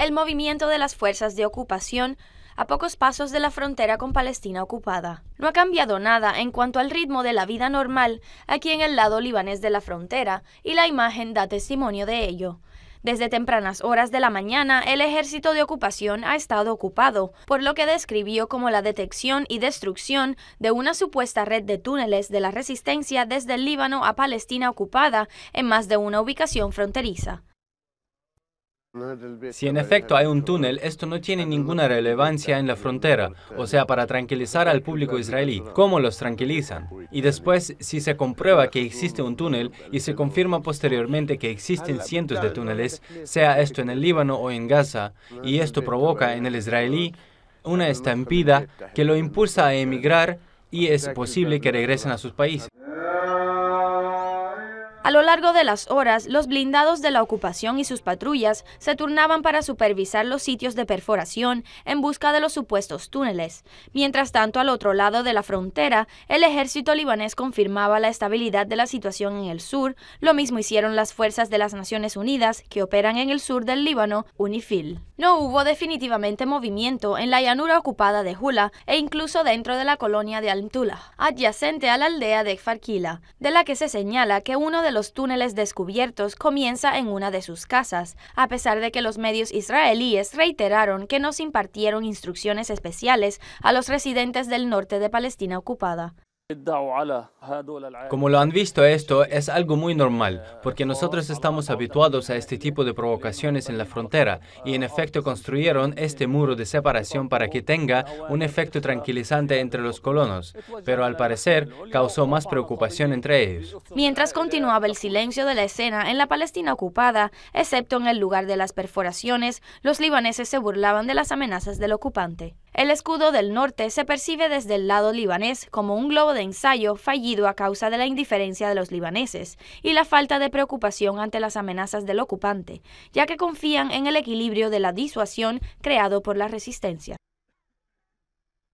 el movimiento de las fuerzas de ocupación a pocos pasos de la frontera con Palestina ocupada. No ha cambiado nada en cuanto al ritmo de la vida normal aquí en el lado libanés de la frontera, y la imagen da testimonio de ello. Desde tempranas horas de la mañana, el ejército de ocupación ha estado ocupado, por lo que describió como la detección y destrucción de una supuesta red de túneles de la resistencia desde el Líbano a Palestina ocupada en más de una ubicación fronteriza. Si en efecto hay un túnel, esto no ah, tiene ninguna relevancia en la frontera, o sea, para tranquilizar al público israelí. ¿Cómo los tranquilizan? Y después, si se comprueba que existe un túnel y se confirma posteriormente que existen cientos de túneles, sea esto en el Líbano o en Gaza, y esto provoca en el israelí una estampida que lo impulsa a emigrar y es posible que regresen a sus países. A lo largo de las horas, los blindados de la ocupación y sus patrullas se turnaban para supervisar los sitios de perforación en busca de los supuestos túneles. Mientras tanto, al otro lado de la frontera, el ejército libanés confirmaba la estabilidad de la situación en el sur, lo mismo hicieron las fuerzas de las Naciones Unidas que operan en el sur del Líbano, UNIFIL. No hubo definitivamente movimiento en la llanura ocupada de Hula e incluso dentro de la colonia de adyacente a la aldea de Farquila, de la que se señala que uno de los los túneles descubiertos comienza en una de sus casas, a pesar de que los medios israelíes reiteraron que no se impartieron instrucciones especiales a los residentes del norte de Palestina ocupada. Como lo han visto, esto es algo muy normal, porque nosotros estamos habituados a este tipo de provocaciones en la frontera y en efecto construyeron este muro de separación para que tenga un efecto tranquilizante entre los colonos, pero al parecer causó más preocupación entre ellos. Mientras continuaba el silencio de la escena en la Palestina ocupada, excepto en el lugar de las perforaciones, los libaneses se burlaban de las amenazas del ocupante. El escudo del norte se percibe desde el lado libanés como un globo de ensayo fallido a causa de la indiferencia de los libaneses y la falta de preocupación ante las amenazas del ocupante, ya que confían en el equilibrio de la disuasión creado por la resistencia.